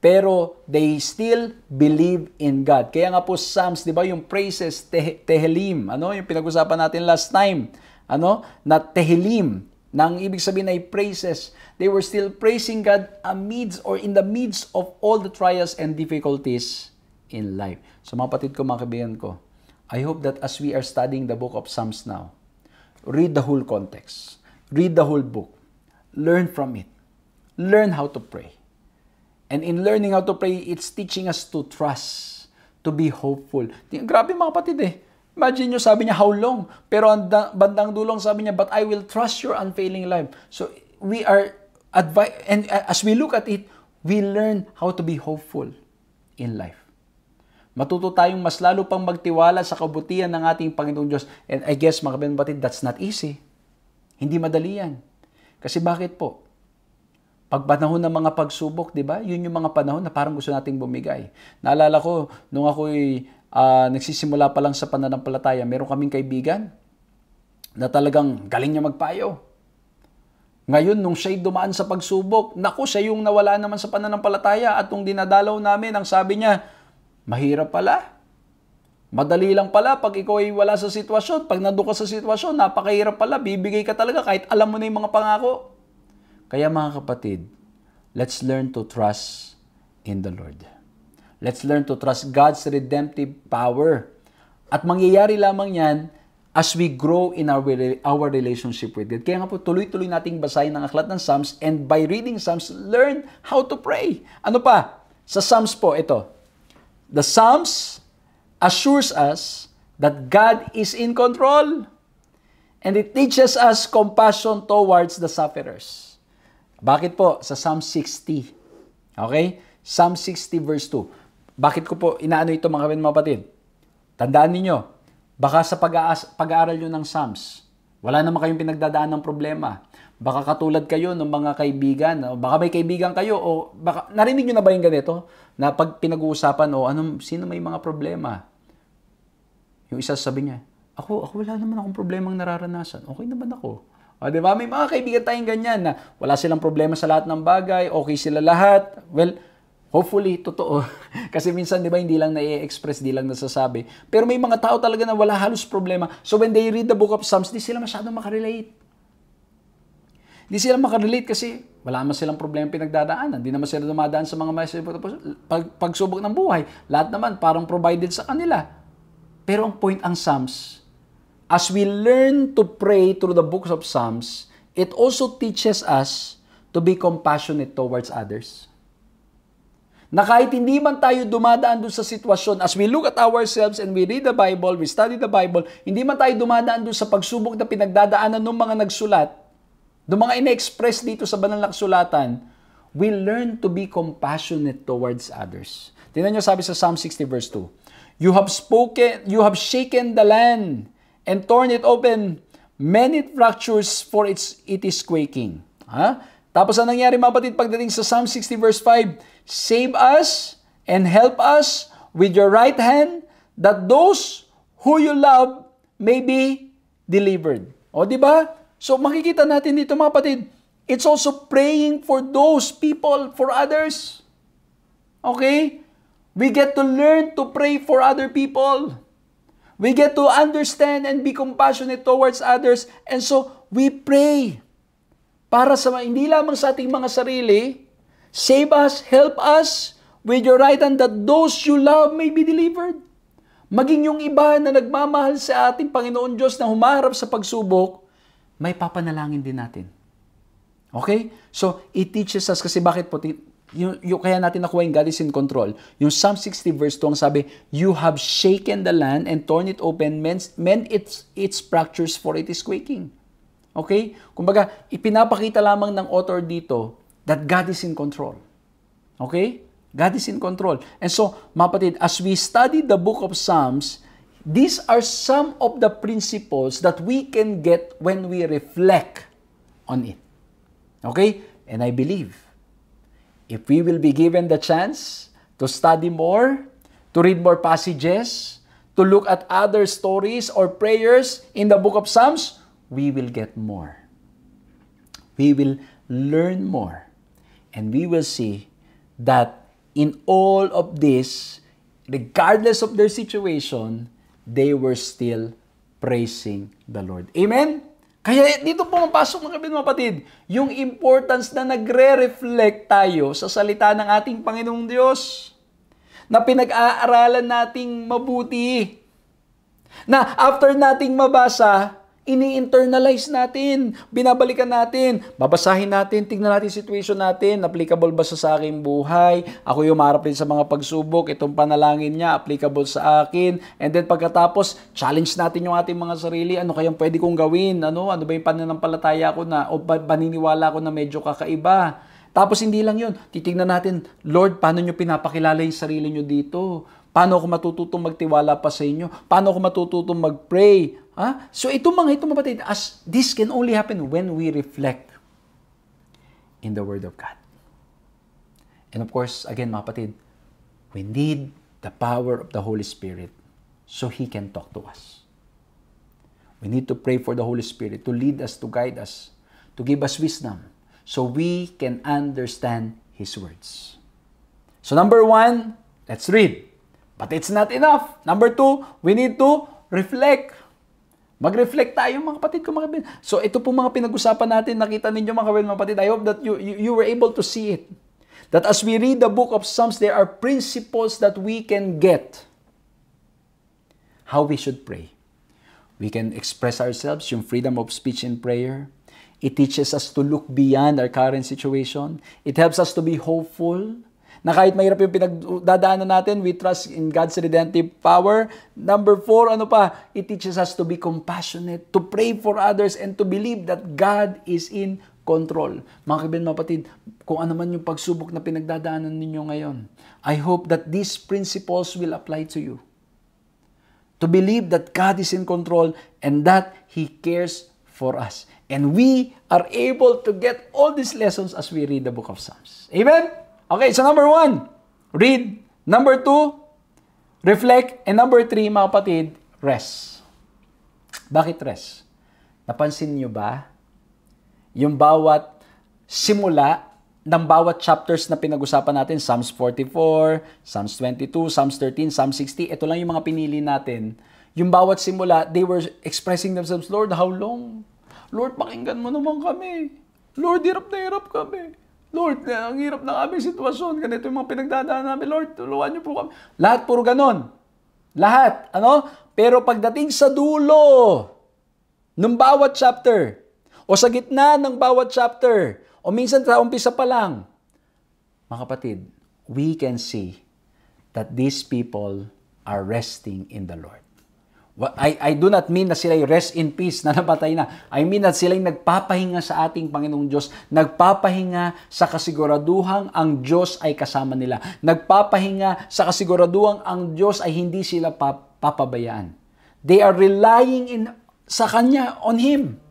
pero they still believe in God. Kaya nga po Psalms, 'di ba, yung praises te- Tehelim, ano, yung pinag-usapan natin last time, ano, na Tehelim, nang ibig sabihin ay praises, they were still praising God amidst or in the midst of all the trials and difficulties in life. So mga patid ko, mga kaibigan ko, I hope that as we are studying the book of Psalms now, read the whole context, read the whole book, learn from it, learn how to pray. And in learning how to pray, it's teaching us to trust, to be hopeful. Grabe mga kapatid eh. Imagine nyo, sabi niya, how long? Pero bandang dulong sabi niya, but I will trust your unfailing love. So we are, advi- and uh, as we look at it, we learn how to be hopeful in life. Matuto tayong mas lalo pang magtiwala sa kabutihan ng ating Panginoong Diyos. And I guess, mga kapatid, that's not easy. Hindi madali yan. Kasi bakit po? Pagpanahon ng mga pagsubok, di ba? Yun yung mga panahon na parang gusto nating bumigay. Naalala ko, nung ako'y uh, nagsisimula pa lang sa pananampalataya, meron kaming kaibigan na talagang galing niya magpayo. Ngayon, nung siya'y dumaan sa pagsubok, naku, siya yung nawala naman sa pananampalataya at nung dinadalaw namin, ang sabi niya, Mahirap pala. Madali lang pala pag ikaw ay wala sa sitwasyon. Pag nandun ka sa sitwasyon, napakahirap pala. Bibigay ka talaga kahit alam mo na yung mga pangako. Kaya mga kapatid, let's learn to trust in the Lord. Let's learn to trust God's redemptive power. At mangyayari lamang yan as we grow in our, our relationship with God. Kaya nga po, tuloy-tuloy nating basahin ang aklat ng Psalms and by reading Psalms, learn how to pray. Ano pa? Sa Psalms po, ito, The Psalms assures us that God is in control and it teaches us compassion towards the sufferers. Bakit po? Sa Psalm 60. Okay? Psalm 60 verse 2. Bakit ko po inaano ito mga kapatid mga kapatid? Tandaan ninyo, baka sa pag-aaral nyo ng Psalms, wala naman kayong pinagdadaan ng problema. Baka katulad kayo ng mga kaibigan, baka may kaibigan kayo, o baka, narinig nyo na ba yung ganito? na pag pinag-uusapan, o oh, anong, sino may mga problema? Yung isa sabi niya, ako, ako wala naman akong problema ang nararanasan. Okay naman ako. O, ah, di ba? May mga kaibigan tayong ganyan na wala silang problema sa lahat ng bagay, okay sila lahat. Well, hopefully, totoo. Kasi minsan, di ba, hindi lang nai-express, hindi lang nasasabi. Pero may mga tao talaga na wala halos problema. So when they read the book of Psalms, di sila masyadong makarelate. Di sila makarelate kasi wala naman silang problema pinagdadaanan. Hindi naman sila dumadaan sa mga message pag, pagsubok ng buhay. Lahat naman parang provided sa kanila. Pero ang point ang Psalms, as we learn to pray through the books of Psalms, it also teaches us to be compassionate towards others. Na kahit hindi man tayo dumadaan doon sa sitwasyon, as we look at ourselves and we read the Bible, we study the Bible, hindi man tayo dumadaan doon sa pagsubok na pinagdadaanan ng mga nagsulat, Do mga inexpress dito sa banal na kasulatan, we learn to be compassionate towards others. Tingnan niyo sabi sa Psalm 60 verse 2, You have spoken, you have shaken the land and torn it open. Many fractures for its, it is quaking. Ha? Tapos ang nangyari mga batid pagdating sa Psalm 60 verse 5, Save us and help us with your right hand that those who you love may be delivered. O di ba? So makikita natin dito mga patid, it's also praying for those people, for others. Okay? We get to learn to pray for other people. We get to understand and be compassionate towards others. And so, we pray para sa hindi lamang sa ating mga sarili, save us, help us with your right hand that those you love may be delivered. Maging yung iba na nagmamahal sa ating Panginoon Diyos na humaharap sa pagsubok, may papanalangin din natin. Okay? So, it teaches us kasi bakit po, yung, yung, kaya natin nakuha yung God is in control. Yung Psalm 60 verse 2 ang sabi, You have shaken the land and torn it open, mend, mend its, its fractures for it is quaking. Okay? Kumbaga, ipinapakita lamang ng author dito that God is in control. Okay? God is in control. And so, mapatid, as we study the book of Psalms, These are some of the principles that we can get when we reflect on it. Okay? And I believe if we will be given the chance to study more, to read more passages, to look at other stories or prayers in the book of Psalms, we will get more. We will learn more. And we will see that in all of this, regardless of their situation, they were still praising the Lord. Amen? Kaya dito po mapasok mga kapatid, mga kapatid, yung importance na nagre-reflect tayo sa salita ng ating Panginoong Diyos na pinag-aaralan nating mabuti. Na after nating mabasa, ini-internalize natin, binabalikan natin, babasahin natin, tignan natin situation natin, applicable ba sa, sa aking buhay, ako yung marap rin sa mga pagsubok, itong panalangin niya, applicable sa akin, and then pagkatapos, challenge natin yung ating mga sarili, ano kayang pwede kong gawin, ano, ano ba yung pananampalataya ko na, o paniniwala ko na medyo kakaiba, tapos hindi lang yun, titignan natin, Lord, paano nyo pinapakilala yung sarili nyo dito? Paano ako matututong magtiwala pa sa inyo? Paano ako matututong mag-pray? Ha? So itong mga ito mapatid, as this can only happen when we reflect in the Word of God. And of course, again mapatid, we need the power of the Holy Spirit so He can talk to us. We need to pray for the Holy Spirit to lead us, to guide us, to give us wisdom so we can understand His words. So number one, let's read. But it's not enough. Number two, we need to reflect Mag-reflect tayo mga kapatid ko mga kapatid. So ito po mga pinag-usapan natin, nakita ninyo mga kapatid, mga kapatid. I hope that you, you, you were able to see it. That as we read the book of Psalms, there are principles that we can get. How we should pray. We can express ourselves, yung freedom of speech in prayer. It teaches us to look beyond our current situation. It helps us to be hopeful na kahit mahirap yung pinagdadaanan natin, we trust in God's redemptive power. Number four, ano pa? It teaches us to be compassionate, to pray for others, and to believe that God is in control. Mga kaibigan, mapatid, kung ano man yung pagsubok na pinagdadaanan ninyo ngayon, I hope that these principles will apply to you. To believe that God is in control and that He cares for us. And we are able to get all these lessons as we read the book of Psalms. Amen? Okay, so number one, read. Number two, reflect. And number three, mga kapatid, rest. Bakit rest? Napansin nyo ba? Yung bawat simula ng bawat chapters na pinag-usapan natin, Psalms 44, Psalms 22, Psalms 13, Psalms 60, ito lang yung mga pinili natin. Yung bawat simula, they were expressing themselves, Lord, how long? Lord, pakinggan mo naman kami. Lord, hirap na hirap kami. Lord, ang hirap na aming sitwasyon. Ganito yung mga pinagdadaan namin. Lord, tulungan niyo po kami. Lahat puro ganon. Lahat. Ano? Pero pagdating sa dulo ng bawat chapter, o sa gitna ng bawat chapter, o minsan sa umpisa pa lang, mga kapatid, we can see that these people are resting in the Lord. I, I do not mean na sila'y rest in peace na napatay na. I mean na sila'y nagpapahinga sa ating Panginoong Diyos. Nagpapahinga sa kasiguraduhang ang Diyos ay kasama nila. Nagpapahinga sa kasiguraduhang ang Diyos ay hindi sila papabayaan. They are relying in sa Kanya, on Him.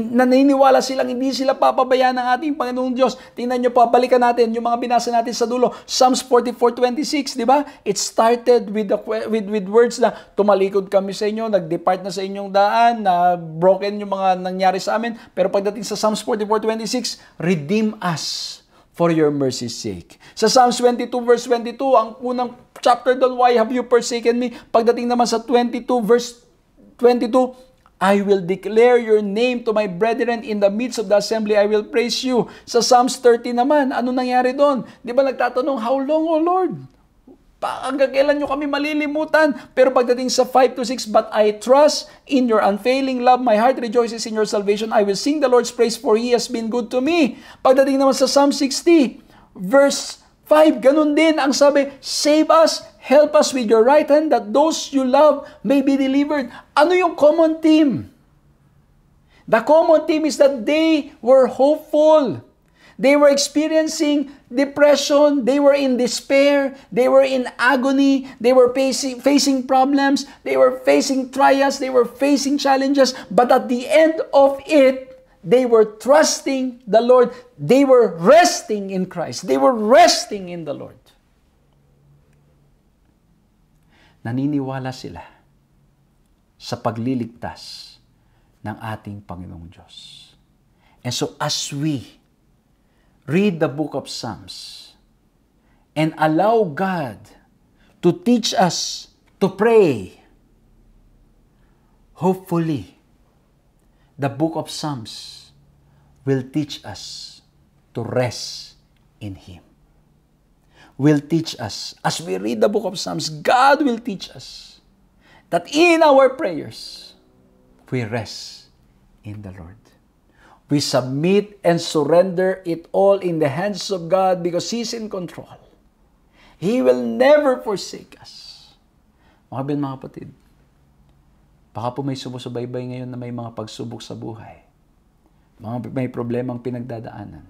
Naniniwala silang hindi sila papabayaan ng ating Panginoong Diyos. Tingnan nyo po, balikan natin yung mga binasa natin sa dulo. Psalms 44.26, di ba? It started with, the, with, with words na tumalikod kami sa inyo, nag-depart na sa inyong daan, na broken yung mga nangyari sa amin. Pero pagdating sa Psalms 44.26, redeem us for your mercy's sake. Sa Psalms 22 verse 22, ang unang chapter doon, why have you forsaken me? Pagdating naman sa 22 verse 22, I will declare your name to my brethren in the midst of the assembly. I will praise you. Sa Psalms 30 naman, ano nangyari doon? Di ba nagtatanong, how long, O Lord? hanggang kailan nyo kami malilimutan? Pero pagdating sa 5 to 6, But I trust in your unfailing love, my heart rejoices in your salvation, I will sing the Lord's praise for He has been good to me. Pagdating naman sa Psalm 60, verse 5, ganun din ang sabi, Save us Help us with your right hand that those you love may be delivered. Ano yung common theme? The common theme is that they were hopeful. They were experiencing depression. They were in despair. They were in agony. They were facing, facing problems. They were facing trials. They were facing challenges. But at the end of it, they were trusting the Lord. They were resting in Christ. They were resting in the Lord. naniniwala sila sa pagliligtas ng ating Panginoong Diyos. And so as we read the book of Psalms and allow God to teach us to pray, hopefully, the book of Psalms will teach us to rest in Him will teach us. As we read the book of Psalms, God will teach us that in our prayers, we rest in the Lord. We submit and surrender it all in the hands of God because He's in control. He will never forsake us. Mga bin, mga kapatid, baka po may sumusubaybay ngayon na may mga pagsubok sa buhay. Mga may problemang pinagdadaanan.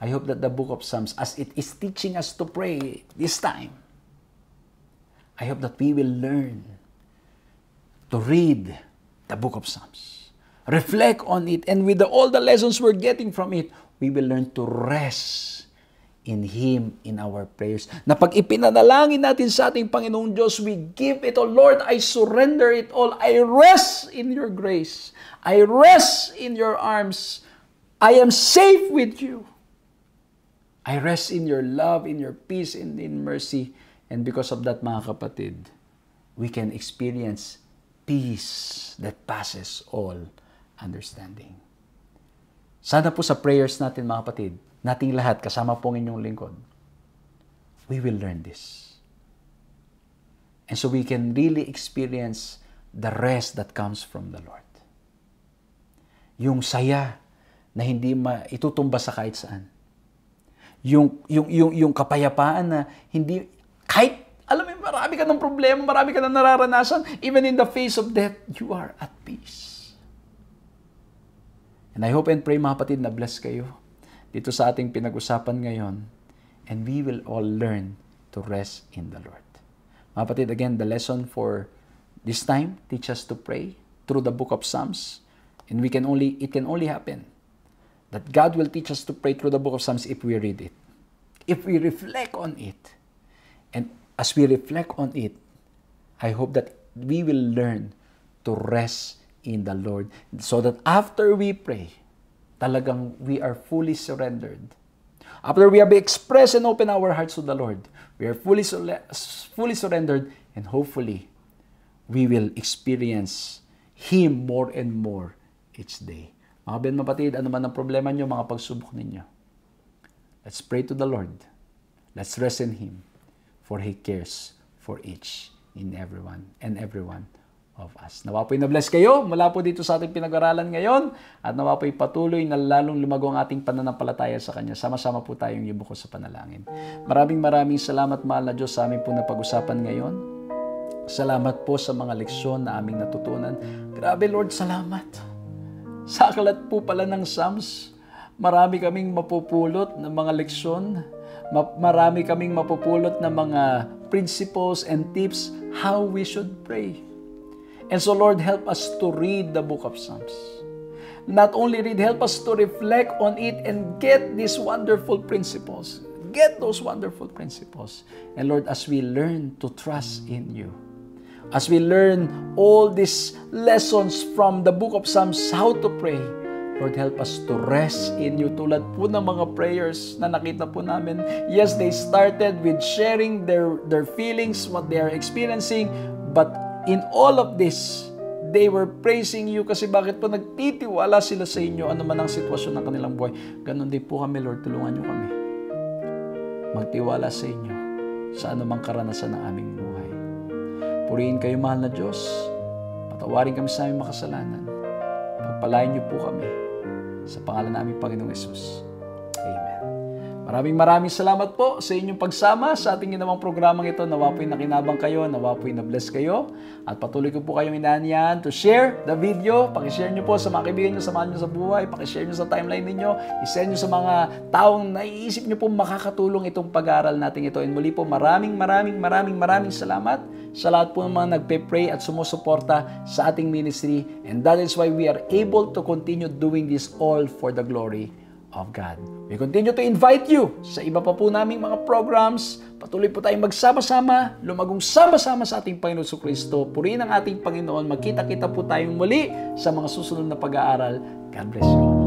I hope that the book of Psalms, as it is teaching us to pray this time, I hope that we will learn to read the book of Psalms, reflect on it, and with the, all the lessons we're getting from it, we will learn to rest in Him in our prayers. Na pag ipinanalangin natin sa ating Panginoong Diyos, we give it all. Lord, I surrender it all. I rest in Your grace. I rest in Your arms. I am safe with You. I rest in your love, in your peace, and in mercy. And because of that, mga kapatid, we can experience peace that passes all understanding. Sana po sa prayers natin, mga kapatid, nating lahat, kasama po pong inyong lingkod, we will learn this. And so we can really experience the rest that comes from the Lord. Yung saya na hindi ma itutumba sa kahit saan yung, yung, yung, yung kapayapaan na hindi, kahit, alam mo, marami ka ng problema, marami ka ng nararanasan, even in the face of death, you are at peace. And I hope and pray, mga kapatid, na bless kayo dito sa ating pinag-usapan ngayon, and we will all learn to rest in the Lord. Mga kapatid, again, the lesson for this time, teach us to pray through the book of Psalms, and we can only, it can only happen that God will teach us to pray through the book of Psalms if we read it. If we reflect on it. And as we reflect on it, I hope that we will learn to rest in the Lord so that after we pray, talagang we are fully surrendered. After we have expressed and opened our hearts to the Lord, we are fully, fully surrendered and hopefully we will experience Him more and more each day. Mga benmapatid, ano man ang problema nyo, mga pagsubok ninyo. Let's pray to the Lord. Let's rest in Him, for He cares for each in everyone and everyone of us. Nawa po'y na-bless kayo mula po dito sa ating pinag-aralan ngayon at nawa po'y patuloy na lalong lumago ang ating pananampalataya sa Kanya. Sama-sama po tayong yubuko sa panalangin. Maraming maraming salamat mahal na Diyos sa aming po napag-usapan ngayon. Salamat po sa mga leksyon na aming natutunan. Grabe Lord, salamat. Sa aklat po pala ng Psalms, marami kaming mapupulot ng mga leksyon, marami kaming mapupulot ng mga principles and tips how we should pray. And so Lord, help us to read the book of Psalms. Not only read, help us to reflect on it and get these wonderful principles. Get those wonderful principles. And Lord, as we learn to trust in you, As we learn all these lessons from the book of Psalms, how to pray, Lord, help us to rest in you tulad po ng mga prayers na nakita po namin. Yes, they started with sharing their, their feelings, what they are experiencing, but in all of this, they were praising you kasi bakit po nagtitiwala sila sa inyo anuman ang sitwasyon ng kanilang buhay. Ganon din po kami, Lord, tulungan niyo kami. Magtiwala sa inyo sa anumang karanasan ng aming buhay. Purihin kayo, mahal na Diyos. Patawarin kami sa aming makasalanan. Pagpalain niyo po kami. Sa pangalan namin, Panginoong Yesus. Maraming maraming salamat po sa inyong pagsama sa ating ginawang programang ito. Nawa po'y nakinabang kayo, nawa po'y na-bless kayo. At patuloy ko po kayong inanyan to share the video. Pakishare nyo po sa mga kaibigan nyo, samahan nyo sa buhay. Pakishare nyo sa timeline ninyo. Isend nyo sa mga taong naiisip nyo po makakatulong itong pag-aaral natin ito. And muli po, maraming maraming maraming maraming salamat sa lahat po ng mga nagpe-pray at sumusuporta sa ating ministry. And that is why we are able to continue doing this all for the glory of God. We continue to invite you sa iba pa po naming mga programs. Patuloy po tayong magsama-sama, lumagong sama-sama sa ating Panginoon sa Kristo. Purihin ang ating Panginoon. Magkita-kita po tayong muli sa mga susunod na pag-aaral. God bless you.